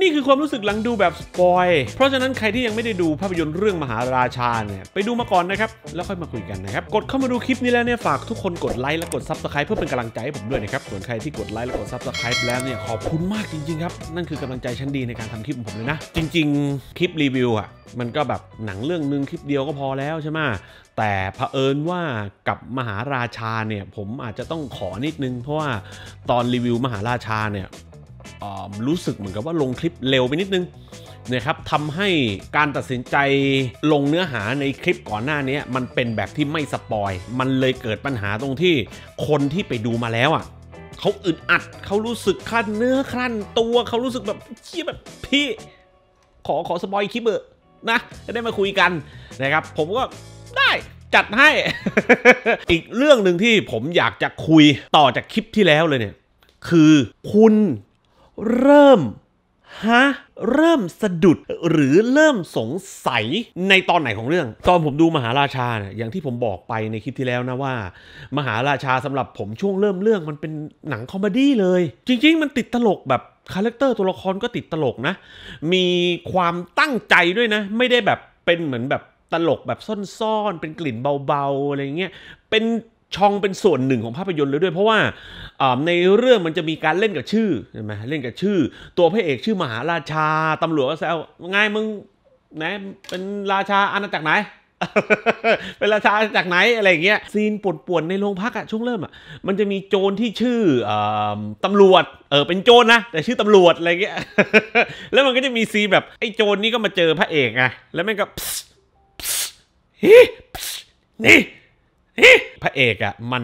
นี่คือความรู้สึกหลังดูแบบสปอย เพราะฉะนั้นใครที่ยังไม่ได้ดูภาพยนตร์เรื่องมหาราชาเนี่ยไปดูมาก่อนนะครับ แล้วค่อยมาคุยกันนะครับ กดเข้ามาดูคลิปนี้แล้วเนี่ยฝากทุกคนกดไลค์และกดซับสไครป์เพื่อเป็นกำลังใจให้ผมด้วยนะครับ ส่วนใครที่กดไลค์และกดซับสไครป์แล้วเนี่ยขอบคุณมากจริงๆครับ นั่นคือกำลังใจชั้นดีในการทำคลิปของผมเลยนะ จริงๆ คลิปรีวิวอะมันก็แบบหนังเรื่องนึงคลิปเดียวก็พอแล้วใช่ไหมแต่เผอิญว่ากับมหาราชาเนี่ยผมอาจจะต้องขอนิดนึง เพราะว่าตอนรีวิวมหาราชาเนี่ยรู้สึกเหมือนกับว่าลงคลิปเร็วไปนิดนึงนะครับทำให้การตัดสินใจลงเนื้อหาในคลิปก่อนหน้านี้มันเป็นแบบที่ไม่สปอย มันเลยเกิดปัญหาตรงที่คนที่ไปดูมาแล้วอ่ะเขาอึดอัดเขารู้สึกคั้นเนื้อลั้นตัวเขารู้สึกแบบเชี่ยแบบพี่ ขอขอสปอยคลิปเบอร์นะจะได้มาคุยกันนะครับ ผมก็ได้จัดให้ อีกเรื่องหนึ่งที่ผมอยากจะคุยต่อจากคลิปที่แล้วเลยเนี่ยคือคุณเริ่มฮะเริ่มสะดุดหรือเริ่มสงสัยในตอนไหนของเรื่อง ตอนผมดูมหาราชาเนี่ยอย่างที่ผมบอกไปในคลิปที่แล้วนะว่า มหาราชาสำหรับผมช่วงเริ่มเรื่องมันเป็นหนังคอมเมดี้เลย จริงๆ มันติดตลกแบบคาแรคเตอร์ตัวละครก็ติดตลกนะมีความตั้งใจด้วยนะ ไม่ได้แบบเป็นเหมือนแบบตลกแบบซ่อนๆ เป็นกลิ่นเบาๆอะไรเงี้ยเป็นช่องเป็นส่วนหนึ่งของภาพยนตร์เลยด้วย เพราะว่าในเรื่องมันจะมีการเล่นกับชื่อใช่ไหมเล่นกับชื่อ ตัวพระเอกชื่อมหาราชาตำรวจก็แซวง่ายมึงนะเป็นราชาอาณาจักรไหนเป็นราชาจากไหนอะไรเงี้ยซีนปวดปวดในโรงพักอะช่วงเริ่มอะมันจะมีโจรที่ชื่อ ตำรวจ เออเป็นโจรนะแต่ชื่อตำรวจอะไรเงี้ยแล้วมันก็จะมีซีแบบ ไอ้โจรนี่ก็มาเจอพระเอกไงแล้วมันก็นี่พระเอกอะ่ะมัน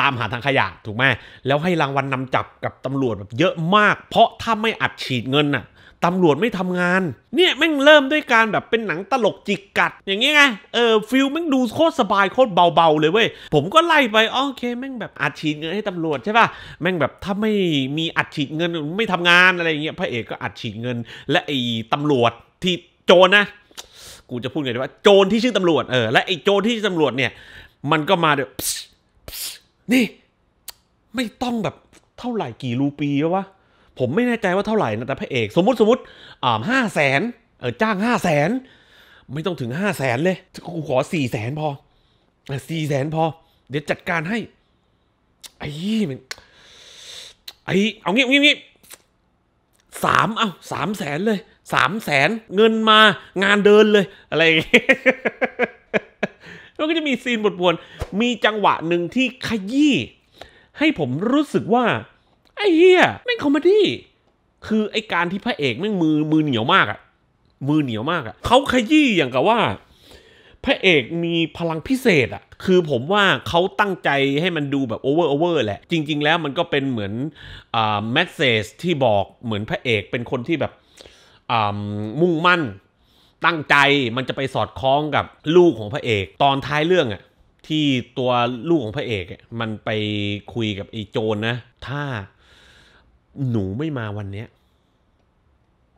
ตามหาทางขยะถูกไหมแล้วให้รางวัลนนำจับกับตำรวจแบบเยอะมาก เพราะถ้าไม่อัดฉีดเงินน่ะตำรวจไม่ทำงานเนี่ยแม่งเริ่มด้วยการแบบเป็นหนังตลกจิกกัด อย่างเงี้ยไงเออฟิลแม่งดูโคตรสบายโคตรเบาๆเลยเว้ยผมก็ไล่ไปโอเคแม่งแบบอัดฉีดเงินให้ตำรวจใช่ป่ะแม่งแบบถ้าไม่มีอัดฉีดเงินไม่ทำงานอะไรอย่างเงี้ยพระเอกก็อัดฉีดเงินและไอ้ตำรวจที่โจรนะกูจะพูดไงดีว่าโจรที่ชื่อตำรวจเออและไอ้โจรที่ชื่อตำรวจเนี่ยมันก็มาเดี๋ยวนี่ไม่ต้องแบบเท่าไหร่กี่รูปีวะผมไม่แน่ใจว่าเท่าไหร่นะ แต่พระเอก สมมติสมมติอ่าห้าแสนเออจ้างห้าแสนไม่ต้องถึงห้าแสนเลยกูขอสี่แสนพอสี่แสนพอเดี๋ยวจัดการให้ไอ้มันไอ้เอางี้งี้งี้สามเอาสามแสนเลย สามแสนเงินมางานเดินเลย อะไรอย่างเงี้ยมันก็จะมีซีนบทวน มีจังหวะหนึ่งที่ขยี้ให้ผมรู้สึกว่าไอ้เฮียแม่งคอมเมดี้คือไอ้การที่พระเอกแม่งมือมือเหนียวมากอะมือเหนียวมากอะเขาขยี้อย่างกับว่า พระเอกมีพลังพิเศษอะคือผมว่าเขาตั้งใจให้มันดูแบบโอเวอร์โอเวอร์แหละ จริงๆแล้วมันก็เป็นเหมือนแมสเซจที่บอกเหมือนพระเอกเป็นคนที่แบบมุ่งมั่นตั้งใจมันจะไปสอดคล้องกับลูกของพระเอก ตอนท้ายเรื่องอะที่ตัวลูกของพระเอกมันไปคุยกับไอ้โจรนนะถ้าหนูไม่มาวันเนี้ย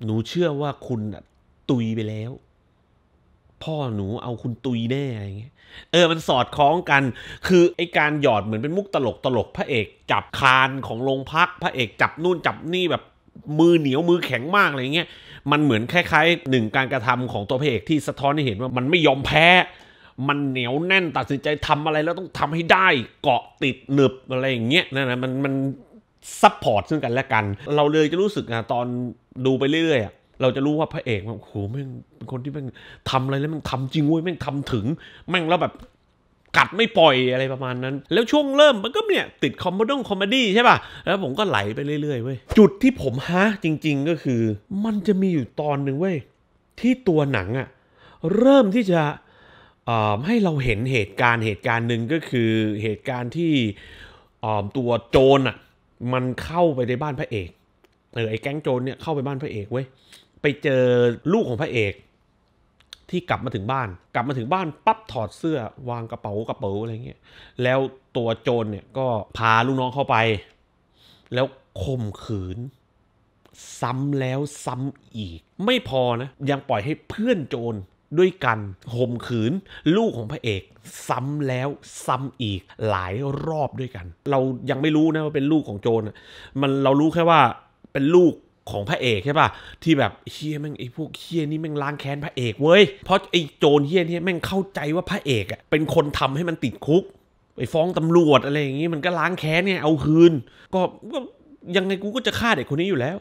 หนูเชื่อว่าคุณตุยไปแล้ว พ่อหนูเอาคุณตุยแน่อะไรเงี้ยเออมันสอดคล้องกัน คือไอ้การหยอดเหมือนเป็นมุกตลกตลกพระเอกจับคานของโรงพักพระเอกจับนู่นจับนี่แบบมือเหนียวมือแข็งมากอะไรเงี้ย มันเหมือนคล้ายๆ หนึ่งการกระทำของตัวพระเอกที่สะท้อนให้เห็นว่ามันไม่ยอมแพ้ มันเหนียวแน่นตัดสินใจทำอะไรแล้วต้องทำให้ได้เกาะติดหนึบอะไรอย่างเงี้ยนั่นนะมันมันซับพอร์ตซึ่งกันและกัน เราเลยจะรู้สึกนะตอนดูไปเรื่อยๆเราจะรู้ว่าพระเอกมันโหแม่งเป็นคนที่แม่งทำอะไรแล้วแม่งทำจริงเว้ยแม่งทำถึงแม่งแล้วแบบกัดไม่ปล่อยอะไรประมาณนั้น แล้วช่วงเริ่มมันก็เนี่ย ติดคอมเมดี้คอมเมดี้ใช่ป่ะแล้วผมก็ไหลไปเรื่อยๆเว้ยจุดที่ผมฮะจริง ๆ ก็คือ มันจะมีอยู่ตอนหนึ่งเว้ย ที่ตัวหนังอะเริ่มที่จะให้เราเห็นเหตุการณ์เหตุการณ์หนึ่งก็คือเหตุการณ์ที่ตัวโจรอ่ะมันเข้าไปในบ้านพระเอกเออไอ้แก๊งโจรเนี่ยเข้าไปบ้านพระเอกเว้ยไปเจอลูกของพระเอกที่กลับมาถึงบ้าน กลับมาถึงบ้าน ปั๊บถอดเสื้อวางกระเป๋ากระเป๋าอะไรเงี้ย แล้วตัวโจรเนี่ยก็พาลูกน้องเข้าไป แล้วข่มขืน ซ้ำแล้วซ้ำอีก ไม่พอนะยังปล่อยให้เพื่อนโจรด้วยกันห่มขืนลูกของพระเอกซ้ำแล้วซ้ำอีกหลายรอบด้วยกัน เรายังไม่รู้นะว่าเป็นลูกของโจรมันเรารู้แค่ว่าเป็นลูกของพระเอกใช่ป่ะ ที่แบบเฮียแม่งไอ้พวกเฮียนี่แม่งล้างแค้นพระเอกเว้ยเพราะไอ้โจรเฮียนี่แม่งเข้าใจว่าพระเอกอ่ะเป็นคนทำให้มันติดคุกไปฟ้องตำรวจอะไรอย่างงี้มันก็ล้างแค้นไงเอาคืนก็ก็ยังไงกูก็จะฆ่าเด็กคนนี้อยู่แล้ว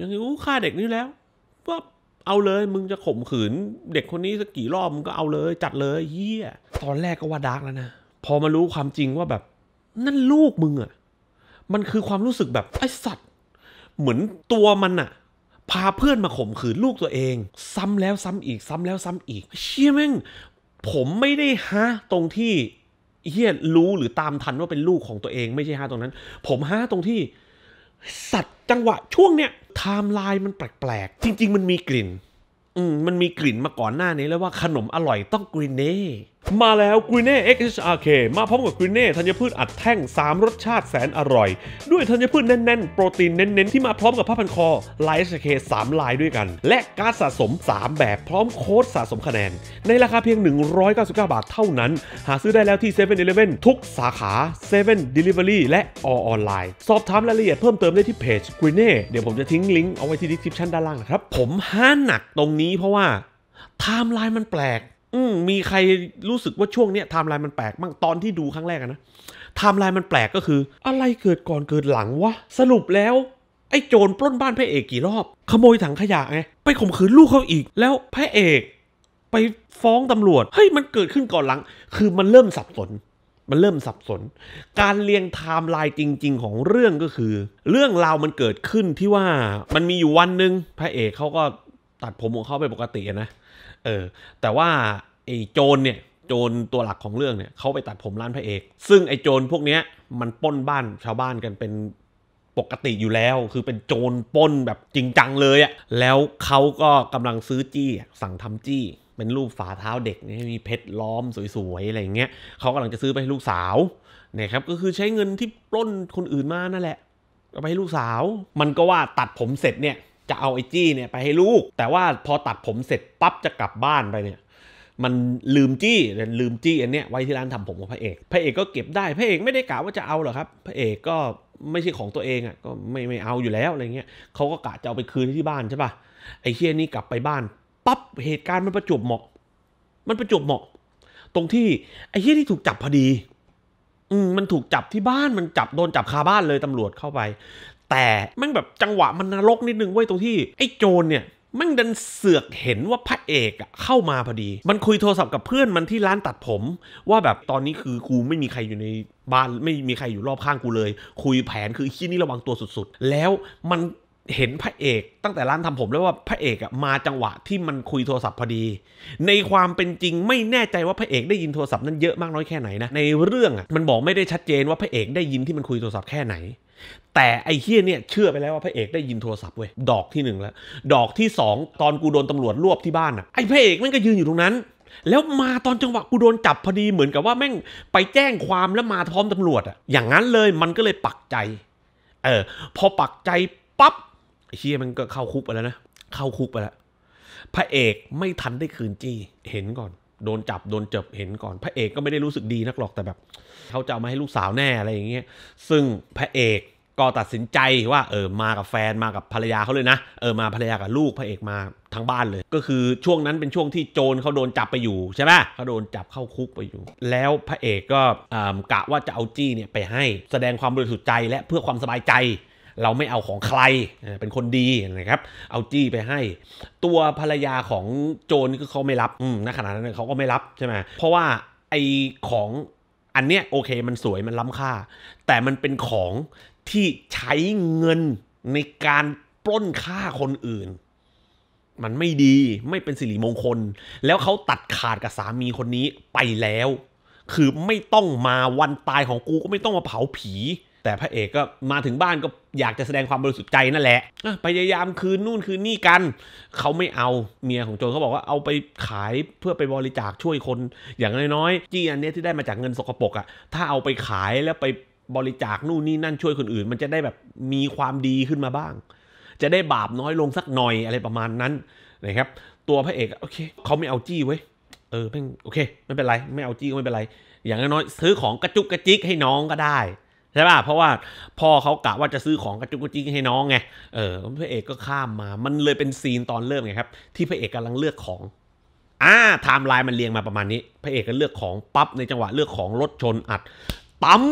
ยังไงกูฆ่าเด็กนี้แล้วว่าเอาเลยมึงจะข่มขืน เด็กคนนี้สักกี่รอบมึงก็เอาเลยจัดเลยเฮียตอนแรกก็ว่าดาร์กแล้วนะพอมารู้ความจริงว่าแบบ นั่นลูกมึงอะมันคือความรู้สึกแบบไอ้สัตว์เหมือนตัวมันอะพาเพื่อนมาข่มขืนลูกตัวเอง ซ้ำแล้วซ้ำอีกซ้ำแล้วซ้ำอีก เชี่ยแม่งผมไม่ได้ฮะ ตรงที่เฮียรู้หรือตามทันว่าเป็นลูกของตัวเอง ไม่ใช่ฮะ ตรงนั้น ผมฮะตรงที่สัตว์จังหวะช่วงเนี้ยไทม์ไลน์มันแปลกๆจริง ๆ มันมีกลิ่น อืม มันมีกลิ่นมาก่อนหน้านี้ แล้วว่าขนมอร่อยต้องกรีนเน่มาแล้วกุยเน่ XHRK มาพร้อมกับกุยเน่ธัญพืชอัดแท่ง 3 รสชาติแสนอร่อย ด้วยธัญพืชแน่น ๆ โปรตีนเน้นๆ ที่มาพร้อมกับผ้าพันคอลายสามลายด้วยกัน และการสะสม 3 แบบพร้อมโค้ดสะสมคะแนน ในราคาเพียง 199 บาทเท่านั้น หาซื้อได้แล้วที่7 e เ e ่ e อทุกสาขา 7 Delivery และออนไลน์ สอบถามรายละเอียดเพิ่มเติมได้ที่เพจกุยเน่ เดี๋ยวผมจะทิ้งลิงก์เอาไว้ที่ดีสคริปชันด้านล่างนะครับ ผมห้าหนักตรงนี้เพราะว่าไทม์ไลน์มันแปลกอืมมีใครรู้สึกว่าช่วงเนี้ยไทม์ไลน์มันแปลกบ้างตอนที่ดูครั้งแรกนะไทม์ไลน์มันแปลกก็คือ อะไรเกิดก่อนเกิดหลังวะ สรุปแล้ว ไอ้โจรปล้นบ้านพระเอกกี่รอบ ขโมยถังขยะไง ไปข่มขืนลูกเขาอีก แล้วพระเอกไปฟ้องตำรวจ เฮ้ยมันเกิดขึ้นก่อนหลัง คือมันเริ่มสับสน มันเริ่มสับสน การเรียงไทม์ไลน์จริงๆ ของเรื่องก็คือ เรื่องราวมันเกิดขึ้นที่ว่า มันมีอยู่วันหนึ่งพระเอกเขาก็ตัดผมของเขาไปปกตินะเออแต่ว่าไอ้โจรเนี่ยโจรตัวหลักของเรื่องเนี่ยเขาไปตัดผมร้านพระเอก ซึ่งไอ้โจรพวกเนี้ยมันป้นบ้านชาวบ้านกันเป็นปกติอยู่แล้ว คือเป็นโจรป้นแบบจริงจังเลยอะแล้วเขาก็กำลังซื้อจี้ สั่งทำจี้ เป็นรูปฝาเท้าเด็กนี่มีเพชรล้อมสวยๆอะไรเงี้ยเขากำลังจะซื้อไปให้ลูกสาวนะครับก็คือใช้เงินที่ปล้นคนอื่นมานั่นแหละเอาไปให้ลูกสาวมันก็ว่าตัดผมเสร็จเนี่ยจะเอาไอ้จี้เนี่ยไปให้ลูก แต่ว่าพอตัดผมเสร็จปั๊บจะกลับบ้านไปเนี่ย มันลืมจี้ลืมจี้อันเนี้ย ไว้ที่ร้านทำผมของพระเอกพระเอกก็เก็บได้พระเอกไม่ได้กะว่าจะเอาหรอครับพระเอกก็ไม่ใช่ของตัวเองอ่ะก็ไม่ไม่เอาอยู่แล้วอะไรเงี้ยเขาก็กะจะเอาไปคืนที่บ้านใช่ปะไอ้เฮียนี่กลับไปบ้านปั๊บเหตุการณ์มันประจบเหมาะ มันประจบเหมาะ ตรงที่ ไอ้เฮียที่ถูกจับพอดี อืมมันถูกจับที่บ้านมันจับโดนจับคาบ้านเลยตำรวจเข้าไปแต่แม่งแบบจังหวะมันนรกนิดนึงเว้ยตรงที่ ไอ้โจรเนี่ยมันดันเสือกเห็นว่าพระเอกอะเข้ามาพอดี มันคุยโทรศัพท์กับเพื่อนมันที่ร้านตัดผม ว่าแบบตอนนี้คือกูไม่มีใครอยู่ในบ้านไม่มีใครอยู่รอบข้างกูเลย คุยแผนคือขี้นี่ระวังตัวสุดๆ แล้วมันเห็นพระเอกตั้งแต่ร้านทำผมแล้วว่าพระเอกอะมาจังหวะที่มันคุยโทรศัพท์พอดี ในความเป็นจริงไม่แน่ใจว่าพระเอกได้ยินโทรศัพท์นั้นเยอะมากน้อยแค่ไหนนะในเรื่องอะมันบอกไม่ได้ชัดเจนว่าพระเอกได้ยินที่มันคุยโทรศัพท์แค่ไหนแต่ไอ้เฮียเนี่ยเชื่อไปแล้วว่าพระเอกได้ยินโทรศัพท์เว้ยดอกที่หนึ่งแล้ว ดอกที่สองตอนกูโดนตำรวจรวบที่บ้านอ่ะไอ้พระเอกแม่งก็ยืนอยู่ตรงนั้น แล้วมาตอนจังหวะกูโดนจับพอดีเหมือนกับว่าแม่งไปแจ้งความแล้วมาพร้อมตำรวจอ่ะอย่างนั้นเลยมันก็เลยปักใจ เออพอปักใจปั๊บไอ้เฮียมันก็เข้าคุกไปแล้วนะเข้าคุกไปแล้ว พระเอกไม่ทันได้คืนจี้เห็นก่อน โดนจับโดนเจ็บเห็นก่อน พระเอกก็ไม่ได้รู้สึกดีนักหรอกแต่แบบเขาจะเอามาให้ลูกสาวแน่อะไรอย่างเงี้ยซึ่งพระเอกก็ตัดสินใจว่าเออมากับแฟนมากับภรรยาเขาเลยนะ เออมาภรรยากับลูกพระเอกมาทั้งบ้านเลย ก็คือช่วงนั้นเป็นช่วงที่โจรเขาโดนจับไปอยู่ใช่ไหมเขาโดนจับเข้าคุกไปอยู่ แล้วพระเอกก็กะว่าจะเอาจี้เนี่ยไปให้แสดงความบริสุทธิ์ใจและเพื่อความสบายใจ เราไม่เอาของใครเป็นคนดีนะครับ เอาจี้ไปให้ ตัวภรรยาของโจรก็เขาไม่รับอืณขณะนั้นเขาก็ไม่รับใช่ไหมเพราะว่าไอของอันเนี้ยโอเคมันสวยมันล้ำค่า แต่มันเป็นของที่ใช้เงินในการปล้นฆ่าคนอื่น มันไม่ดีไม่เป็นสิริมงคล แล้วเขาตัดขาดกับสามีคนนี้ไปแล้ว คือไม่ต้องมาวันตายของกูก็ไม่ต้องมาเผาผี แต่พระเอกก็มาถึงบ้านก็อยากจะแสดงความบริสุทธิ์ใจนั่นแหละพยายามคืนนู่นคืนนี่กัน เขาไม่เอาเมียของโจนเขาบอกว่าเอาไปขายเพื่อไปบริจาคช่วยคน อย่างน้อยๆจี้อันนี้ที่ได้มาจากเงินสกปรกอะถ้าเอาไปขายแล้วไปบริจาคนู่นนี่นั่นช่วยคนอื่น มันจะได้แบบมีความดีขึ้นมาบ้าง จะได้บาปน้อยลงสักหน่อยอะไรประมาณนั้น นะครับ ตัวพระเอกโอเคเขาไม่เอาจี้ไว้เออเพ่งโอเคไม่เป็นไรไม่เอาจี้ก็ไม่เป็นไร อย่างน้อยซื้อของกระจุกกระจิกให้น้องก็ได้ใช่ป่ะเพราะว่าพ่อเขากะว่าจะซื้อของกระจุกกระจิกให้น้องไงเออพระเอกก็ข้ามมา มันเลยเป็นซีนตอนเริ่มไงครับ ที่พระเอกกาลังเลือกของ อ่าไทม์ไลน์มันเรียงมาประมาณนี้พระเอกก็เลือกของปั๊บในจังหวะเลือกของรถชนอัดปั๊ม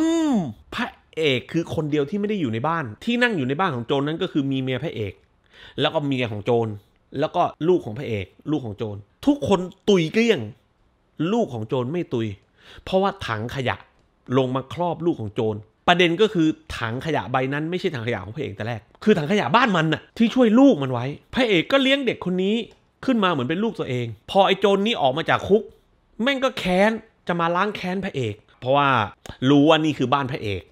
พระเอกคือคนเดียวที่ไม่ได้อยู่ในบ้านที่นั่งอยู่ในบ้านของโจนนั้นก็คือมีเมียพระเอก แล้วก็เมียของโจนแล้วก็ลูกของพระเอก ลูกของโจนทุกคนตุยเกลี้ยง ลูกของโจนไม่ตุย เพราะว่าถังขยะลงมาครอบลูกของโจน ประเด็นก็คือถังขยะใบนั้น ไม่ใช่ถังขยะของพระเอกแต่แรกคือถังขยะบ้านมันน่ะที่ช่วยลูกมันไว้ พระเอกก็เลี้ยงเด็กคนนี้ขึ้นมาเหมือนเป็นลูกตัวเอง พอไอ้โจนนี้ออกมาจากคุกแม่งก็แค้นจะมาล้างแค้นพระเอกเพราะว่ารู้ว่านี่คือบ้านพระเอก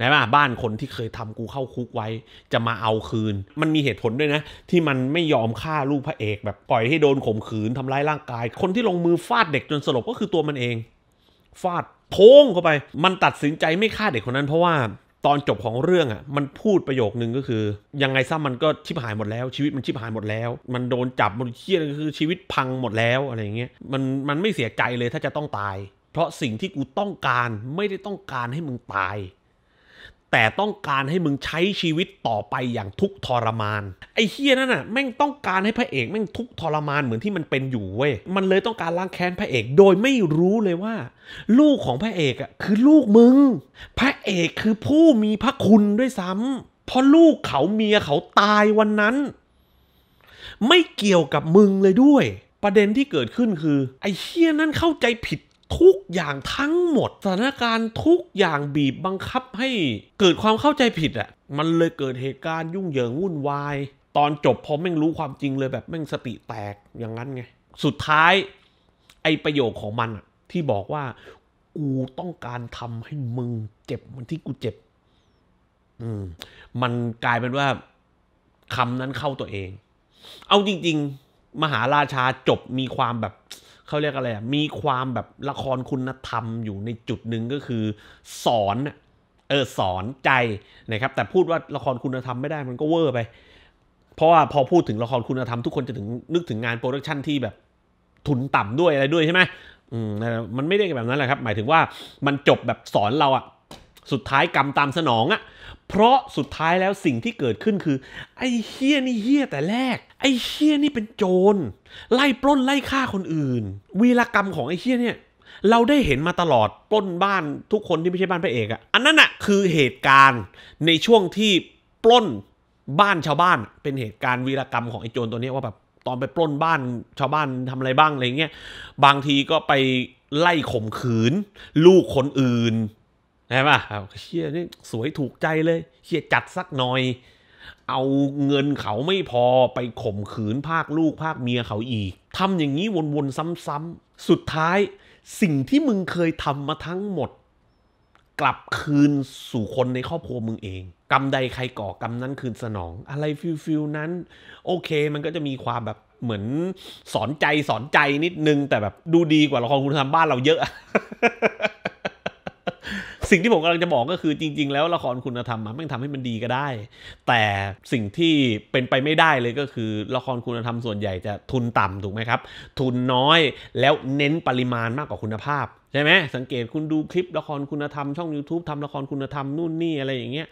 น่ว่ะบ้านคนที่เคยทำกูเข้าคุกไว้ จะมาเอาคืน มันมีเหตุผลด้วยนะ ที่มันไม่ยอมฆ่าลูกพระเอก แบบปล่อยให้โดนข่มขืนทำร้ายร่างกาย คนที่ลงมือฟาดเด็กจนสลบก็คือตัวมันเองฟาดโพงเข้าไป มันตัดสินใจไม่ฆ่าเด็กคนนั้น เพราะว่าตอนจบของเรื่องอ่ะมันพูดประโยคนึงก็คือ ยังไงซะมันก็ชิบหายหมดแล้ว ชีวิตมันชิบหายหมดแล้ว มันโดนจับมันเครียดก็คือชีวิตพังหมดแล้วอะไรอย่างเงี้ยมันมันไม่เสียใจเลยถ้าจะต้องตายเพราะสิ่งที่กูต้องการไม่ได้ต้องการให้มึงตาย แต่ต้องการให้มึงใช้ชีวิตต่อไปอย่างทุกทรมาน ไอ้เฮียนั่นน่ะแม่งต้องการให้พระเอกแม่งทุกทรมานเหมือนที่มันเป็นอยู่เว้ยมันเลยต้องการล้างแค้นพระเอกโดยไม่รู้เลยว่า ลูกของพระเอกอ่ะคือลูกมึง พระเอกคือผู้มีพระคุณด้วยซ้ำเพราะลูกเขาเมียเขาตายวันนั้น ไม่เกี่ยวกับมึงเลยด้วย ประเด็นที่เกิดขึ้นคือ ไอ้เฮียนั่นเข้าใจผิดทุกอย่างทั้งหมด สถานการณ์ทุกอย่างบีบบังคับให้เกิดความเข้าใจผิดอะ่ะ มันเลยเกิดเหตุการณ์ยุ่งเหยิง วุ่นวาย ตอนจบพอแม่งรู้ความจริงเลยแบบแม่งสติแตกอย่างนั้นไง สุดท้าย ไอประโยคของมันอะที่บอกว่า กูต้องการทำให้มึงเจ็บเหมือนที่กูเจ็บ อืม มันกลายเป็นว่าคำนั้นเข้าตัวเอง เอาจริง ๆ มหาราชาจบมีความแบบเขาเรียกอะไร มีความแบบละครคุณธรรมอยู่ในจุดหนึ่งก็คือสอนเออสอนใจนะครับ แต่พูดว่าละครคุณธรรมไม่ได้มันก็เวอร์ไป เพราะว่าพอพูดถึงละครคุณธรรม ทุกคนจะถึงนึกถึงงานโปรดักชันที่แบบทุนต่ำด้วยอะไรด้วยใช่ไหมอืมมันไม่ได้แบบนั้นแหละครับ หมายถึงว่ามันจบแบบสอนเราอะสุดท้ายกรรมตามสนองอะ่ะ เพราะสุดท้ายแล้วสิ่งที่เกิดขึ้นคือ ไอ้เฮี้ยนี่เฮี้ยแต่แรก ไอ้เฮี้ยนี่เป็นโจรไล่ปล้นไล่ฆ่าคนอื่น วีรกรรมของไอ้เฮี้ยเนี่ยเราได้เห็นมาตลอดปล้นบ้านทุกคนที่ไม่ใช่บ้านพระเอกอะอันนั้นอะคือเหตุการณ์ในช่วงที่ปล้นบ้านชาวบ้าน เป็นเหตุการณ์วีรกรรมของไอ้โจรตัวนี้ว่าแบบตอนไปปล้นบ้านชาวบ้านทำอะไรบ้างอะไรเงี้ยบางทีก็ไปไล่ข่มขืน ลูกคนอื่นใช่ปหะเฮียนี่สวยถูกใจเลยเฮียจัดสักหน่อย เอาเงินเขาไม่พอไปข่มขืนภาคลูกภาคเมียเขาอีกทำอย่างนี้วนๆ ซ้ำๆสุดท้าย สิ่งที่มึงเคยทำมาทั้งหมด กลับคืนสู่คนในครอบครัวมึงเองกรรมใดใครก่อกรรมนั้นคืนสนอง อะไรฟิลฟิลนั้น โอเคมันก็จะมีความแบบเหมือนสอนใจสอนใจนิดนึง แต่แบบดูดีกว่าละครคุณทำบ้านเราเยอะสิ่งที่ผมกำลังจะบอกก็คือจริงๆแล้วละครคุณธรรมมันทำให้มันดีก็ได้ แต่สิ่งที่เป็นไปไม่ได้เลยก็คือละครคุณธรรมส่วนใหญ่จะทุนต่ำถูกไหมครับ ทุนน้อยแล้วเน้นปริมาณมากกว่าคุณภาพ ใช่ไหมสังเกตคุณดูคลิปละครคุณธรรมช่อง YouTube ทำละครคุณธรรมนู่นนี่ อะไรอย่างเงี้ย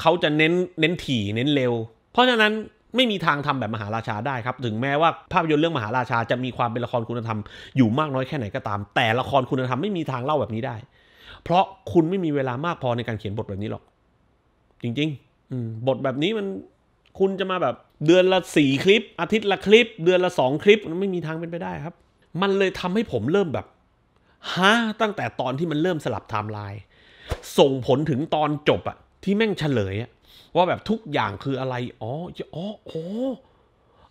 เขาจะเน้นเน้นถี่เน้นเร็ว เพราะฉะนั้นไม่มีทางทำแบบมหาราชาได้ครับ ถึงแม้ว่าภาพยนตร์เรื่องมหาราชาจะมีความเป็นละครคุณธรรมอยู่มากน้อยแค่ไหนก็ตาม แต่ละครคุณธรรมไม่มีทางเล่าแบบนี้ได้เพราะคุณไม่มีเวลามากพอในการเขียนบทแบบนี้หรอก จริงๆบทแบบนี้มันคุณจะมาแบบ เดือนละสี่คลิป อาทิตย์ละคลิป เดือนละสองคลิปมันไม่มีทางเป็นไปได้ครับ มันเลยทำให้ผมเริ่มแบบฮะตั้งแต่ตอนที่มันเริ่มสลับไทม์ไลน์ส่งผลถึงตอนจบอะที่แม่งเฉลยอะว่าแบบทุกอย่างคืออะไรอ๋ออ๋อโอ้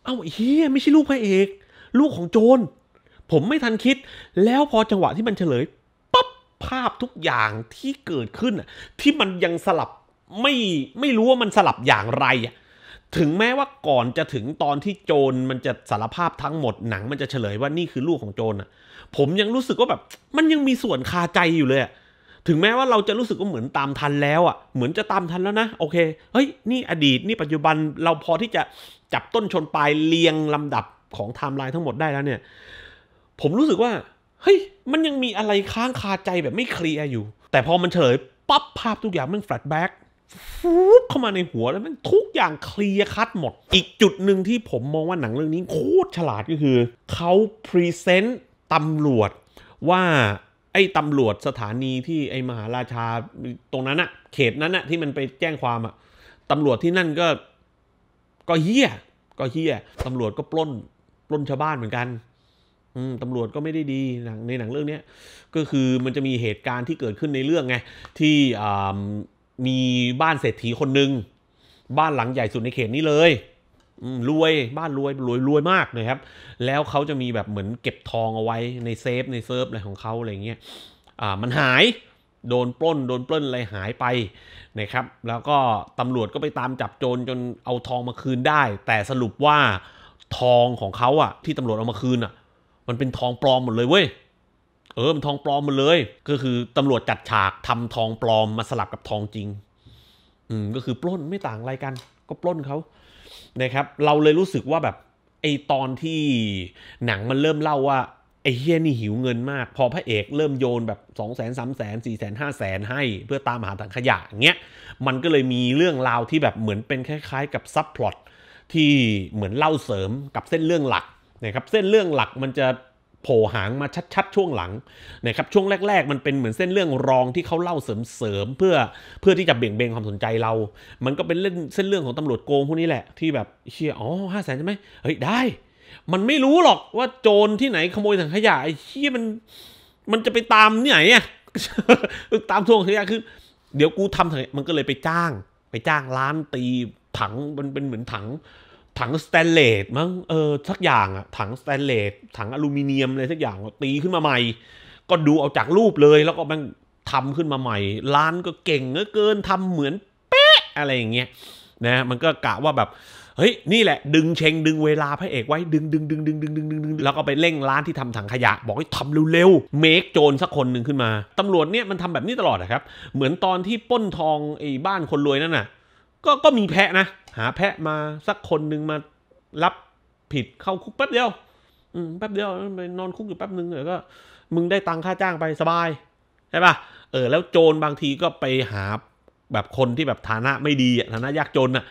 เอาเฮียไม่ใช่ลูกพระเอก ลูกของโจรผมไม่ทันคิด แล้วพอจังหวะที่มันเฉลยภาพทุกอย่างที่เกิดขึ้น ที่มันยังสลับไม่ไม่รู้ว่ามันสลับอย่างไร ถึงแม้ว่าก่อนจะถึงตอนที่โจรมันจะสารภาพทั้งหมดหนังมันจะเฉลยว่านี่คือลูกของโจรอ่ะ ผมยังรู้สึกว่าแบบ มันยังมีส่วนคาใจอยู่เลยถึงแม้ว่าเราจะรู้สึกว่าเหมือนตามทันแล้วอ่ะเหมือนจะตามทันแล้วนะโอเค เฮ้ยนี่อดีต นี่ปัจจุบันเราพอที่จะจับต้นชนปลายเรียงลำดับของไทม์ไลน์ทั้งหมดได้แล้วเนี่ยผมรู้สึกว่าเฮ้ย มันยังมีอะไรค้างคาใจแบบไม่เคลียร์อยู่ แต่พอมันเฉลยปั๊บภาพทุกอย่างมันแฟลชแบ็กฟูบเข้ามาในหัวแล้วมันทุกอย่างเคลียร์คัดหมด อีกจุดหนึ่งที่ผมมองว่าหนังเรื่องนี้โคตรฉลาดก็คือเขาพรีเซนต์ตำรวจว่า ไอ้ตำรวจสถานีที่ไอ้มหาราชาตรงนั้นอะเขตนั้นอะที่มันไปแจ้งความอะตำรวจที่นั่นก็ ก็เฮี้ย ก็เฮี้ยตำรวจก็ปล้นปล้นชาวบ้านเหมือนกันตำรวจก็ไม่ได้ดีในหนังเรื่องนี้ก็คือมันจะมีเหตุการณ์ที่เกิดขึ้นในเรื่องไงที่มีบ้านเศรษฐีคนหนึ่งบ้านหลังใหญ่สุดในเขตนี้เลยรวยบ้านรวยรวยรวยมากนะครับ แล้วเขาจะมีแบบเหมือนเก็บทองเอาไว้ในเซฟในเซิร์ฟอะไรของเขาอะไรเงี้ยมันหายโดนปล้น โดนปล้นอะไรหายไปนะครับ แล้วก็ตำรวจก็ไปตามจับโจรจนเอาทองมาคืนได้ แต่สรุปว่าทองของเขาอะที่ตำรวจเอามาคืนอะมันเป็นทองปลอมหมดเลยเว้ยเออมันทองปลอมหมดเลย ก็คือตำรวจจัดฉากทำทองปลอมมาสลับกับทองจริง อืมก็คือปล้นไม่ต่างอะไรกัน ก็ปล้นเขานะครับ เราเลยรู้สึกว่าแบบไอตอนที่หนังมันเริ่มเล่าว่าไอเฮียนี่หิวเงินมาก พอพระเอกเริ่มโยนแบบ2นสามแสนสี่แสนห้าแสนให้เพื่อตามหาถังขยะเงี้ยมันก็เลยมีเรื่องราวที่แบบเหมือนเป็นคล้ายๆ กับซับพลอตที่เหมือนเล่าเสริมกับเส้นเรื่องหลักนะครับเส้นเรื่องหลักมันจะโผล่หางมาชัด ๆ ช่วงหลังนะครับช่วงแรก ๆ มันเป็นเหมือนเส้นเรื่องรองที่เขาเล่าเสริมๆเพื่อเพื่อที่จะเบี่ยงเบนความสนใจเรา มันก็เป็นเล่นเส้นเรื่องของตำรวจโกงพวกนี้แหละ ที่แบบเชี่ยอ๋อห้าแสนใช่ไหมเฮ้ยได้ มันไม่รู้หรอกว่าโจรที่ไหนขโมยถังขยะไอ้เชี่ยมันมันจะไปตามที่ไหนอ่ะตามทวงขยะคือ เดี๋ยวกูทำถังมันก็เลยไปจ้าง ไปจ้างร้านตีถังมันเป็นเหมือนถังถังสแตนเลสมั้งเออสักอย่างอะถังสแตนเลสถังอลูมิเนียมอะไรสักอย่างตีขึ้นมาใหม่ ก็ดูเอาจากรูปเลยแล้วก็มันทำขึ้นมาใหม่ ร้านก็เก่งเกินทำเหมือนเป๊ะอะไรอย่างเงี้ยนะมันก็กะว่าแบบเฮ้ยนี่แหละดึงเชง ดึงเวลาพระเอกไว้ดึงดึงดึงดึงดึงดึงดึงดึงแล้วก็ไปเร่งร้านที่ทำถังขยะ บอกให้ทำเร็วๆเมคโจรสักคนหนึ่งขึ้นมา ตำรวจเนี่ยมันทำแบบนี้ตลอดนะครับ เหมือนตอนที่ป้นทองไอ้บ้านคนรวยนั่นน่ะ ก็ก็มีแพะนะหาแพะมาสักคนหนึ่งมารับผิดเข้าคุกแป๊บเดียว อืมแป๊บเดียวไปนอนคุกอยู่แป๊บหนึ่งเดี๋ยวก็ มึงได้ตังค่าจ้างไปสบายใช่ปะ่ะเออแล้วโจรบางทีก็ไปหาแบบคนที่แบบฐานะไม่ดีฐานะยากจนอะ่ะ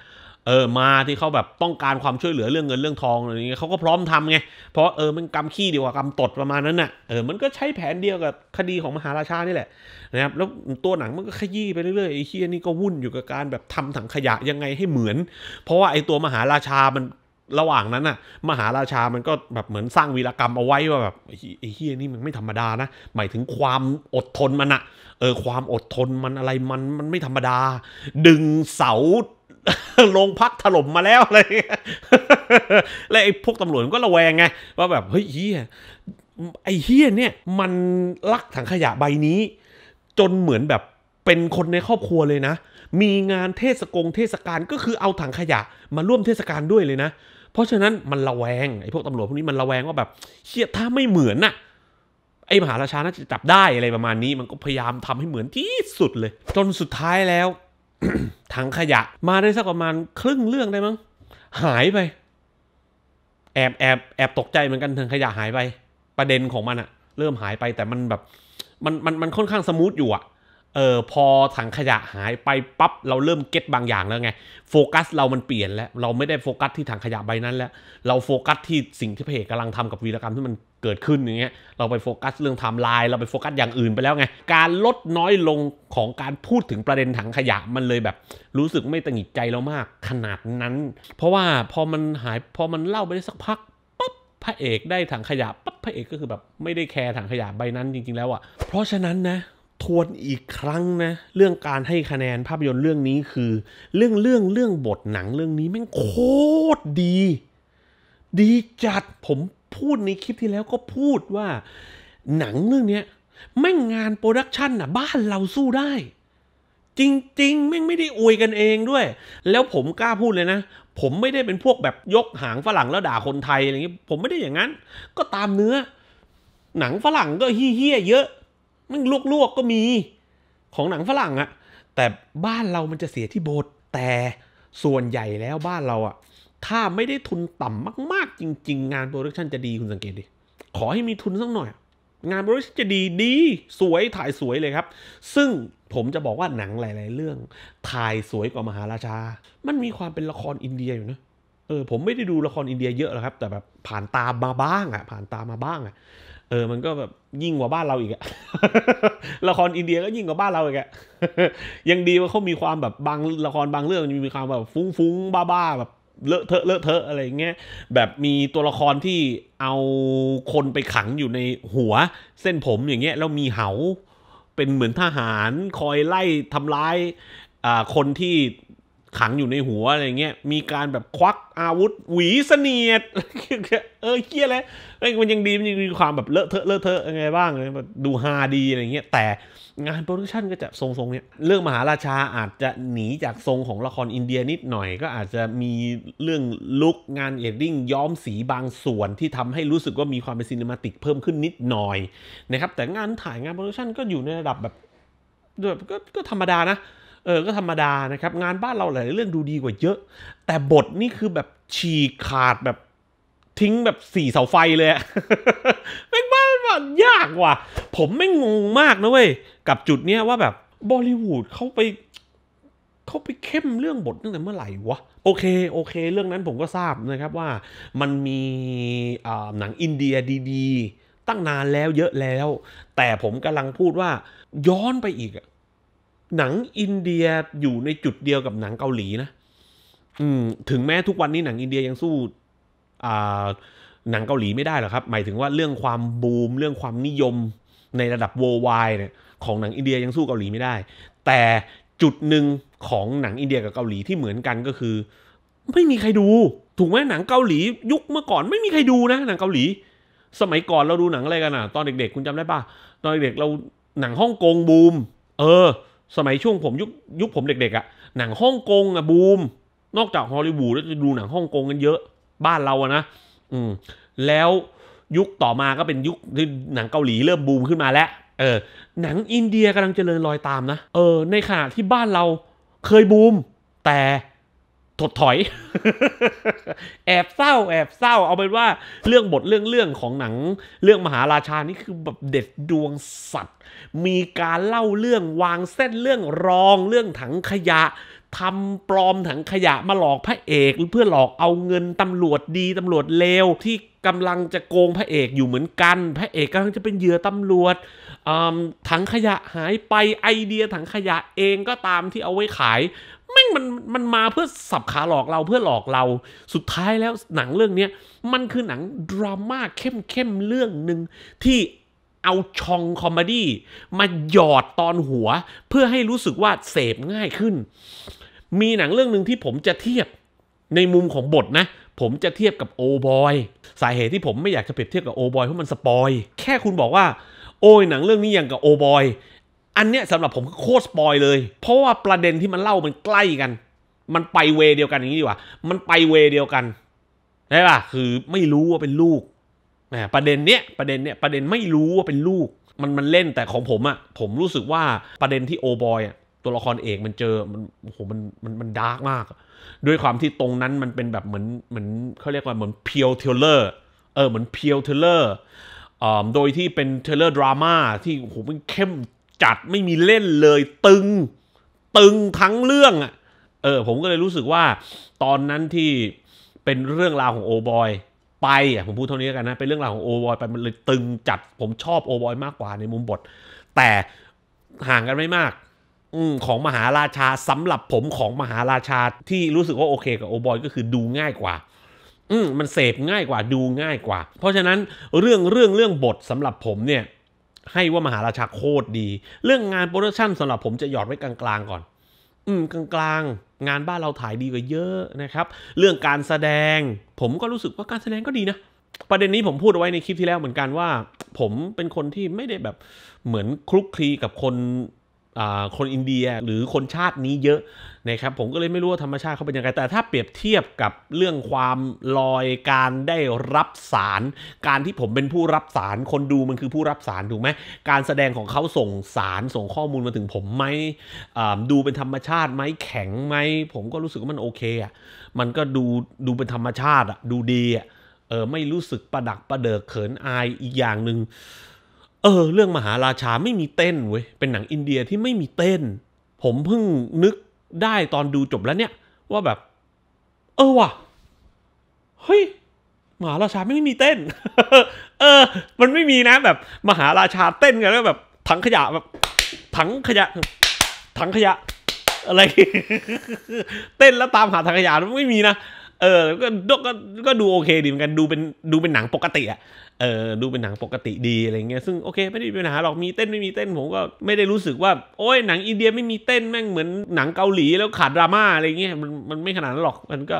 เออมาที่เขาแบบต้องการความช่วยเหลือเรื่องเงินเรื่องทองอะไรเงี้ยเขาก็พร้อมทำไง เพราะเออมันกำขี้ดีกว่ากำตดประมาณนั้นน่ะเออมันก็ใช้แผนเดียวกับคดีของมหาราชา นี่แหละนะครับแล้วตัวหนังมันก็ขยี้ไปเรื่อยๆไอ้เฮียนี่ก็วุ่นอยู่กับการแบบทำถังขยะ ยังไงให้เหมือน เพราะว่าไอ้ตัวมหาราชา มันระหว่างนั้นน่ะมหาราชา มันก็แบบเหมือนสร้างวีรกรรมเอาไว้ว่าแบบไอ้เฮียนี่มันไม่ธรรมดานะหมายถึงความอดทนมันอะเออความอดทนมันอะไรมันมันไม่ธรรมดา ดึงเสาโรงพักถล่มมาแล้วอะไรและไอ้พวกตำรวจก็ระแวงไง ว่าแบบ เฮ้ยเฮียไอ้เฮียเนี่ยมันลักถังขยะใบนี้ จนเหมือนแบบเป็นคนในครอบครัวเลยนะ มีงานเทศกง เทศกาลก็คือเอาถังขยะมาร่วมเทศกาลด้วยเลยนะ เพราะฉะนั้นมันระแวงไอ้พวกตำรวจพวกนี้มันระแวงว่าแบบเฮียถ้าไม่เหมือนน่ะ ไอ้มหาราชาน่าจะจับได้อะไรประมาณนี้มันก็พยายามทำให้เหมือนที่สุดเลย จนสุดท้ายแล้วถังขยะมาได้สักประมาณครึ่งเรื่องได้มั้ง หายไปแอบแอบแอบตกใจเหมือนกันถึงขยะหายไป ประเด็นของมันอะเริ่มหายไปแต่มันแบบมันมันมันค่อนข้างสมูทอยู่อะเออพอถังขยะหายไปปั๊บเราเริ่มเก็ตบางอย่างแล้วไงโฟกัสเรามันเปลี่ยนแล้วเราไม่ได้โฟกัส ที่ถังขยะใบนั้นแล้ว เราโฟกัสที่สิ่งที่เพจกำลังทำกับวีรกรรมที่มันเกิดขึ้นอย่างเงี้ยเราไปโฟกัสเรื่องไทม์ไลน์เราไปโฟกัสอย่างอื่นไปแล้วไงการลดน้อยลงของการพูดถึงประเด็นถังขยะมันเลยแบบ รู้สึกไม่ตงหิดใจเรามากขนาดนั้น เพราะว่าพอมันหายพอมันเล่าไปได้สักพักปั๊บพระเอกได้ถังขยะปั๊บพระเอกก็คือแบบไม่ได้แคร์ถังขยะใบนั้นจริงๆแล้วอะ่ะเพราะฉะนั้นนะทวนอีกครั้งนะเรื่องการให้คะแนนภาพยนตร์เรื่องนี้คือ เรื่องเรื่องเรื่องบทหนังเรื่องนี้แม่งโคตรดี ดีจัดผมพูดในคลิปที่แล้วก็พูดว่า หนังเรื่องนี้แม่งงานโปรดักชันน่ะบ้านเราสู้ได้ จริงๆแม่งไม่ได้อวยกันเองด้วย แล้วผมกล้าพูดเลยนะ ผมไม่ได้เป็นพวกแบบยกหางฝรั่งแล้วด่าคนไทยอะไรอย่างี้ผมไม่ได้อย่างนั้น ก็ตามเนื้อ หนังฝรั่งก็เฮี้ยเยอะมันลวกๆกก็มี ของหนังฝรั่งอะแต่บ้านเรามันจะเสียที่บทแต่ส่วนใหญ่แล้วบ้านเราอะถ้าไม่ได้ทุนต่ำมากๆ จริงๆ งานโปรดักชันจะดีคุณสังเกตดิขอให้มีทุนสักหน่อย งานโปรดักชันจะดีดีสวยถ่ายสวยเลยครับ ซึ่งผมจะบอกว่าหนังหลาย ๆเรื่อง ถ่ายสวยกว่ามหาราชา มันมีความเป็นละครอินเดียอยู่นะ เออ ผมไม่ได้ดูละครอินเดียเยอะหรอกครับ แต่แบบผ่านตามาบ้างอะ่ะ ผ่านตามาบ้างอะ่ะเออมันก็แบบยิ่งกว่าบ้านเราอีกอะละครอินเดียก็ยิ่งกว่าบ้านเราอีกอะยังดีว่าเขามีความแบบบางละครบางเรื่องมีความแบบฟุ้งๆบ้าๆแบบเลอะเทอะเลอะเทอะอะไรเงี้ยแบบมีตัวละครที่เอาคนไปขังอยู่ในหัวเส้นผมอย่างเงี้ยแล้วมีเหา เป็นเหมือนทหารคอยไล่ทำร้ายคนที่ขังอยู่ในหัวอะไรเงี้ย มีการแบบควักอาวุธหวีเสนียด เออเครียดเไยมันยังดี มันยังมีความแบบ เลอะเทอะเลอะเทอะยังไงบ้างแบบดูฮาดี อะไรเงี้ย แต่งานโปรดักชันก็จะทรงๆเนี้ยเรื่องมหาราชาอาจจะหนีจากทรงของละครอินเดียนิดหน่อย ก็อาจจะมีเรื่องลุกงานเอดดิ้งย้อมสีบางส่วนที่ทำให้รู้สึกว่ามีความเป็นซินิมาติกเพิ่มขึ้นนิดหน่อยนะครับ แต่งานถ่ายงานโปรดักชันก็อยู่ในระดับแบบแบบก็ธรรมดานะเออก็ธรรมดานะครับ งานบ้านเราหลายเรื่องดูดีกว่าเยอะ แต่บทนี่คือแบบฉีกขาดแบบทิ้งแบบสี่เสาไฟเลยแม่งบ้านแบบยากว่ะผมไม่งงมากนะเว้ย กับจุดเนี้ยว่าแบบบอลิวูดเขาไปเขาไปเข้มเรื่องบทตั้งแต่เมื่อไหร่วะโอเคโอเค เรื่องนั้นผมก็ทราบนะครับว่ามันมีหนังอินเดียดีๆ ตั้งนานแล้วเยอะแล้ว แต่ผมกำลังพูดว่าย้อนไปอีกหนังอินเดียอยู่ในจุดเดียวกับหนังเกาหลีนะ อืมถึงแม้ทุกวันนี้หนังอินเดียยังสู้อ่าหนังเกาหลีไม่ได้หรอกครับ หมายถึงว่าเรื่องความบูมเรื่องความนิยมในระดับ worldwide เนี่ยของหนังอินเดียยังสู้เกาหลีไม่ได้ แต่จุดหนึ่งของหนังอินเดียกับเกาหลีที่เหมือนกันก็คือ ไม่มีใครดู ถูกไหมหนังเกาหลี ยุคเมื่อก่อนไม่มีใครดูนะหนังเกาหลี สมัยก่อนเราดูหนังอะไรกันอ่ะ ตอนเด็กๆ คุณจำได้ปะตอนเด็กเราหนังฮ่องกงบูม เออสมัยช่วงผม ยุคยุคผมเด็กๆอะ่ะ หนังฮ่องกงอะ่ะ บูม นอกจากฮอลลีวูดแล้วจะดูหนังฮ่องกงกันเยอะ บ้านเราอะนะ อืมแล้วยุคต่อมาก็เป็นยุคที่หนังเกาหลีเริ่มบูมขึ้นมาแล้ว เออ หนังอินเดียกำลังเจริญรอยตามนะ เออ ในขณะที่บ้านเราเคยบูมแต่ถดถอย แอบเศร้าแอบเศร้าเอาเป็นว่าเรื่องบทเรื่องเรื่องของหนังเรื่องมหาราชานี่คือแบบเด็ดดวงสัตว์ มีการเล่าเรื่องวางเส้นเรื่องรองเรื่องถังขยะทำปลอมถังขยะมาหลอกพระเอกเพื่อหลอกเอาเงินตำรวจดีตำรวจเลวที่กำลังจะโกงพระเอกอยู่เหมือนกัน พระเอกกำลังจะเป็นเหยื่อตำรวจถังขยะหายไปไอเดียถังขยะเองก็ตามที่เอาไว้ขายแม่งมันมันมาเพื่อสับขาหลอกเราเพื่อหลอกเราสุดท้ายแล้วหนังเรื่องนี้มันคือหนังดราม่าเข้มเข้มเรื่องหนึ่งที่เอาชองคอมดี้มาหยอดตอนหัวเพื่อให้รู้สึกว่าเสพง่ายขึ้น มีหนังเรื่องหนึ่งที่ผมจะเทียบในมุมของบทนะ ผมจะเทียบกับโอบอย สาเหตุที่ผม ไม่อยากจะเปรียบเทียบกับโอบอยเพราะมันสปอยแค่คุณบอกว่า โอ้ยหนังเรื่องนี้อย่างกับโอบอยอันเนี้ยสำหรับผมโคตรสปอยเลย เพราะว่าประเด็นที่มันเล่ามันใกล้กัน มันไปเวเดียวกันอย่างนี้ดีกว่า มันไปเวเดียวกัน ได้ป่ะ คือไม่รู้ว่าเป็นลูกนะประเด็นเนี้ยประเด็นเนี้ยประเด็นไม่รู้ว่าเป็นลูกมันมันเล่นแต่ของผมอะ่ะผมรู้สึกว่าประเด็นที่โอบอยตัวละครเอกมันเจอมันโอ้โหมันมันมันดาร์กมาก ด้วยความที่ตรงนั้นมันเป็นแบบเหมือนเหมือนเขาเรียกว่าเหมือนเพียวเทเลอร์เออเหมือนเพียวเทเลอร์โดยที่เป็นเทเลอร์ดราม่าที่โอ้โหมันเข้มจัดไม่มีเล่นเลยตึง ตึงทั้งเรื่องอ่ะเออ ผมก็เลยรู้สึกว่า ตอนนั้นที่เป็นเรื่องราวของโอบอย ไปอ่ะผมพูดเท่านี้กันนะ เป็นเรื่องราวของโอบอย ไปมันเลยตึงจัดผมชอบโอบอยมากกว่าในมุมบท แต่ห่างกันไม่มากอของมหาราชาสำหรับผมของมหาราชาที่รู้สึกว่าโอเคกับโอบอยก็คือดูง่ายกว่า อืมมันเสพง่ายกว่าดูง่ายกว่า เพราะฉะนั้นเรื่องเรื่องเรื่องบทสำหรับผมเนี่ยให้ว่ามหาราชาโคตรดี เรื่องงานโปรดักชันสำหรับผมจะหยอดไว้กลาง ๆก่อนอืมกลางๆ งานบ้านเราถ่ายดีกว่าเยอะนะครับ เรื่องการแสดง ผมก็รู้สึกว่าการแสดงก็ดีนะประเด็นนี้ผมพูดเอาไว้ในคลิปที่แล้วเหมือนกันว่า ผมเป็นคนที่ไม่ได้แบบเหมือนคลุกคลีกับคนคนอินเดียหรือคนชาตินี้เยอะนะครับผมก็เลยไม่รู้ว่าธรรมชาติ เขาเป็นยังไงแต่ถ้าเปรียบเทียบกับเรื่องความลอยการได้รับสาร การที่ผมเป็นผู้รับสารคนดูมันคือผู้รับสารถูกไหมการแสดงของเขาส่งสารส่งข้อมูลมาถึงผมไหมดูเป็นธรรมชาติไหมแข็งไหมผมก็รู้สึกว่ามันโอเคอ่ะ มันก็ดูดูเป็นธรรมชาติอ่ะดูดีอ่ะเออไม่รู้สึกประดักประเดิกเขินอายอีกอย่างหนึ่งเออเรื่องมหาราชาไม่มีเต้นเว้ยเป็นหนังอินเดียที่ไม่มีเต้น ผมเพิ่งนึกได้ตอนดูจบแล้วเนี่ย ว่าแบบ เออว่ะเฮ้ย มหาราชาไม่มีเต้น เออมันไม่มีนะ แบบ มหาราชาเต้นกันแล้วแบบถังขยะแบบถังขยะ ถังขยะ อะไร เต้นแล้วตามหาถังขยะมันไม่มีนะเออก็ก็ก็ดูโอเคดีเหมือนกันดูเป็นดูเป็นหนังปกติอะเออดูเป็นหนังปกติดีอะไรเงี้ยซึ่งโอเคไม่ได้มีปัญหาหรอกมีเต้นไม่มีเต้นผมก็ไม่ได้รู้สึกว่า โอ้ยหนังอินเดียไม่มีเต้นแม่งเหมือนหนังเกาหลีแล้วขาดดราม่าอะไรเงี้ยมันมันไม่ขนาดนั้นหรอกมันก็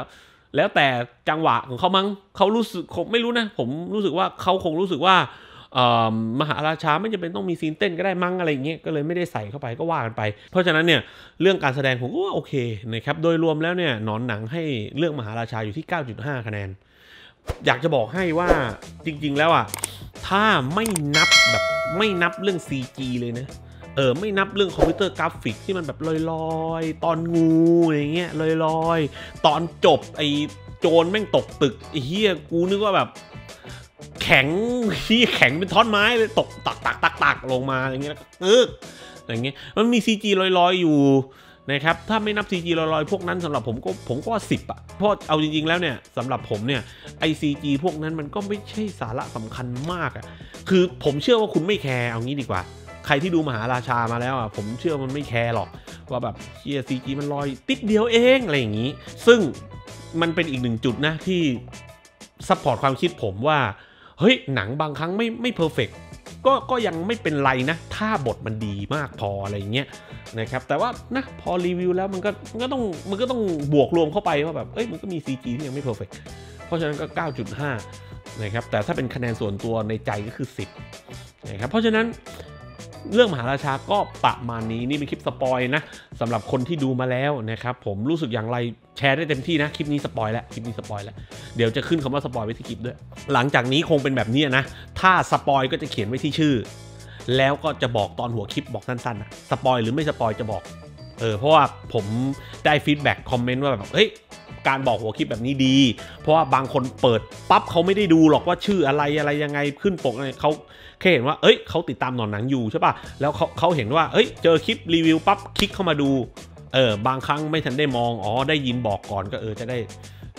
แล้วแต่จังหวะของเขามั้งเขารู้สึกผมไม่รู้นะ ผมรู้สึกว่าเขาคงรู้สึกว่ามหาราชาไม่จำเป็นต้องมีซีนเต้นก็ได้มั้งอะไรเงี้ย ก็เลยไม่ได้ใส่เข้าไปก็ว่ากันไป เพราะฉะนั้นเนี่ยเรื่องการแสดงผมก็โอเคนะครับโดยรวมแล้วเนี่ยหนอนหนังให้เรื่องมหาราชาอยู่ที่ 9.5 คะแนน อยากจะบอกให้ว่าจริงๆ แล้วอ่ะถ้าไม่นับแบบไม่นับเรื่อง CG เลยนะเออไม่นับเรื่องคอมพิวเตอร์กราฟิกที่มันแบบลอยๆ ตอนงูอะไรเงี้ยลอยๆ ตอนจบไอโจรแม่งตกตึกไอเฮียกูนึกว่าแบบแข็งที่แข็งเป็นท่อนไม้เลยตกตักตักตักตักลงมาอย่างเงี้ยแลเอออย่างเงี้ยมันมี CG ลอยๆอยู่นะครับถ้าไม่นับ CG ลอยๆพวกนั้นสำหรับผมก็ผมก็ว่าสิบอ่ะเพราะเอาจริงๆแล้วเนี่ยสำหรับผมเนี่ยไอซีจีพวกนั้นมันก็ไม่ใช่สาระสำคัญมากอ่ะคือผมเชื่อว่าคุณไม่แคร์เอางี้ดีกว่า ใครที่ดูมหาราชามาแล้วอ่ะผมเชื่อมันไม่แคร์หรอกว่าแบบเชียร์ซีจีมันลอยติดเดียวเองอะไรอย่างงี้ ซึ่งมันเป็นอีกหนึ่งจุดนะที่ซัพพอร์ตความคิดผมว่าเฮ้ยหนังบางครั้งไม่ไม่เพอร์เฟกก็ก็ยังไม่เป็นไรนะ ถ้าบทมันดีมากพออะไรเงี้ยนะครับ แต่ว่านะพอรีวิวแล้วมันก็มันก็ต้องมันก็ต้องบวกรวมเข้าไปว่าแบบเอ้ยมันก็มี CG ที่ยังไม่เพอร์เฟกเพราะฉะนั้นก็ 9.5 นะครับ แต่ถ้าเป็นคะแนนส่วนตัวในใจก็คือ 10 นะครับ เพราะฉะนั้นเรื่องมหาราชาก็ประมาณนี้นี่เป็นคลิปสปอยนะสำหรับคนที่ดูมาแล้วนะครับ ผมรู้สึกอย่างไรแชร์ได้เต็มที่นะ คลิปนี้สปอยแล้วคลิปนี้สปอยแล้ว เดี๋ยวจะขึ้นคำว่าสปอยไว้ที่คลิปด้วย หลังจากนี้คงเป็นแบบนี้นะ ถ้าสปอยก็จะเขียนไว้ที่ชื่อ แล้วก็จะบอกตอนหัวคลิปบอกสั้นๆนะสปอยหรือไม่สปอยจะบอก เออเพราะว่าผมได้ฟีดแบ็กคอมเมนต์ว่าแบบเฮ้ยการ บอกหัวคลิปแบบนี้ดี เพราะว่าบางคนเปิดปั๊บเขาไม่ได้ดูหรอกว่าชื่ออะไรอะไรยังไงขึ้นปกอะไรเขาแค่เห็นว่า เอ้ย เขาติดตามหนอนหนังอยู่ใช่ป่ะ แล้วเขาเขาเห็นว่าเอ้ย เจอคลิปรีวิวปั๊บคลิกเข้ามาดู เออ บางครั้งไม่ทันได้มอง อ๋อ ได้ยินบอกก่อนก็เออจะได้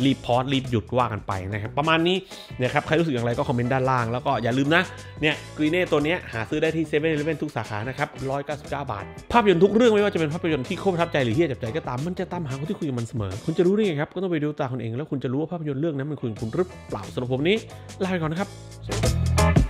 รีบพอสรีบหยุดว่ากันไปนะครับ ประมาณนี้นะครับใครรู้สึกอย่างไรก็คอมเมนต์ด้านล่าง แล้วก็อย่าลืมนะ เนี่ยกรีเน่ตัวนี้หาซื้อได้ที่เซเว่นอีเลฟเว่นทุกสาขานะครับร้อยเก้าสิบเก้าบาท ภาพยนตร์ทุกเรื่องไม่ว่าจะเป็นภาพยนตร์ที่โคตรประทับใจหรือที่จับใจก็ตามมันจะตามหาคนที่คุยกับมันเสมอ คุณจะรู้ได้ไงครับก็ต้องไปดูตาคนเองแล้ว คุณจะรู้ว่าภาพยนตร์เรื่องนั้นมันคุยกับคุณหรือเปล่าสำหรับผมนี้ลาไปก่อนนะครับ